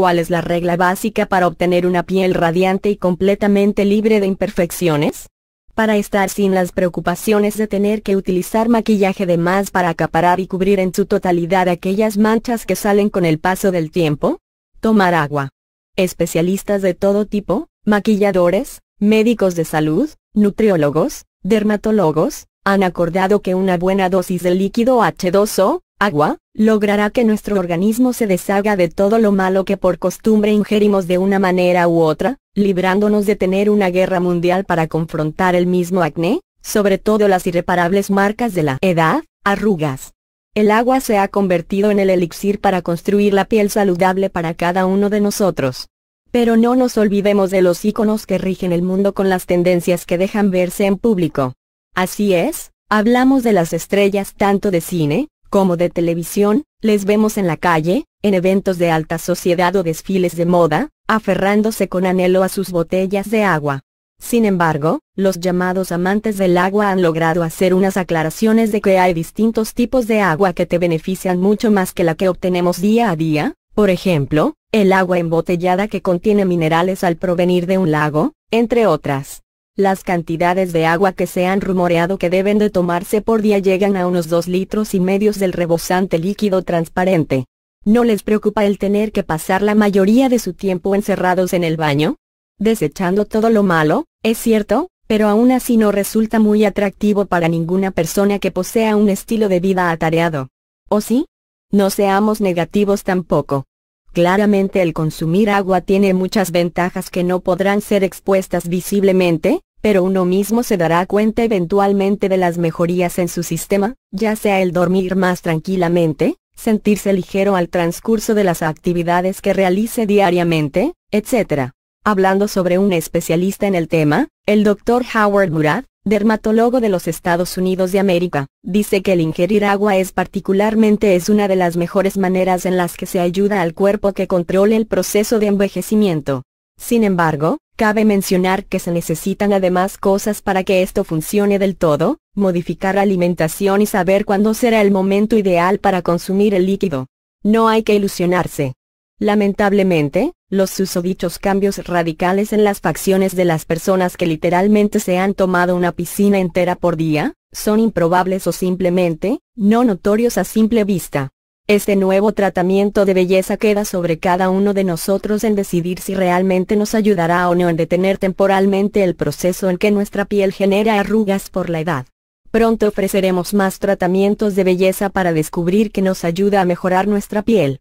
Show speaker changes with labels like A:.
A: ¿Cuál es la regla básica para obtener una piel radiante y completamente libre de imperfecciones? Para estar sin las preocupaciones de tener que utilizar maquillaje de más para acaparar y cubrir en su totalidad aquellas manchas que salen con el paso del tiempo? Tomar agua. Especialistas de todo tipo, maquilladores, médicos de salud, nutriólogos, dermatólogos, han acordado que una buena dosis de líquido H2O, agua, logrará que nuestro organismo se deshaga de todo lo malo que por costumbre ingerimos de una manera u otra, librándonos de tener una guerra mundial para confrontar el mismo acné, sobre todo las irreparables marcas de la edad, arrugas. El agua se ha convertido en el elixir para construir la piel saludable para cada uno de nosotros. Pero no nos olvidemos de los íconos que rigen el mundo con las tendencias que dejan verse en público. Así es, hablamos de las estrellas tanto de cine, como de televisión, les vemos en la calle, en eventos de alta sociedad o desfiles de moda, aferrándose con anhelo a sus botellas de agua. Sin embargo, los llamados amantes del agua han logrado hacer unas aclaraciones de que hay distintos tipos de agua que te benefician mucho más que la que obtenemos día a día, por ejemplo, el agua embotellada que contiene minerales al provenir de un lago, entre otras. Las cantidades de agua que se han rumoreado que deben de tomarse por día llegan a unos 2 litros y medios del rebosante líquido transparente. ¿No les preocupa el tener que pasar la mayoría de su tiempo encerrados en el baño? Desechando todo lo malo, es cierto, pero aún así no resulta muy atractivo para ninguna persona que posea un estilo de vida atareado. ¿O sí? No seamos negativos tampoco. Claramente el consumir agua tiene muchas ventajas que no podrán ser expuestas visiblemente, pero uno mismo se dará cuenta eventualmente de las mejorías en su sistema, ya sea el dormir más tranquilamente, sentirse ligero al transcurso de las actividades que realice diariamente, etc. Hablando sobre un especialista en el tema, el Dr. Howard Murad, dermatólogo de los Estados Unidos de América, dice que el ingerir agua es particularmente es una de las mejores maneras en las que se ayuda al cuerpo que controle el proceso de envejecimiento. Sin embargo, Cabe mencionar que se necesitan además cosas para que esto funcione del todo, modificar la alimentación y saber cuándo será el momento ideal para consumir el líquido. No hay que ilusionarse. Lamentablemente, los susodichos cambios radicales en las facciones de las personas que literalmente se han tomado una piscina entera por día, son improbables o simplemente, no notorios a simple vista. Este nuevo tratamiento de belleza queda sobre cada uno de nosotros en decidir si realmente nos ayudará o no en detener temporalmente el proceso en que nuestra piel genera arrugas por la edad. Pronto ofreceremos más tratamientos de belleza para descubrir que nos ayuda a mejorar nuestra piel.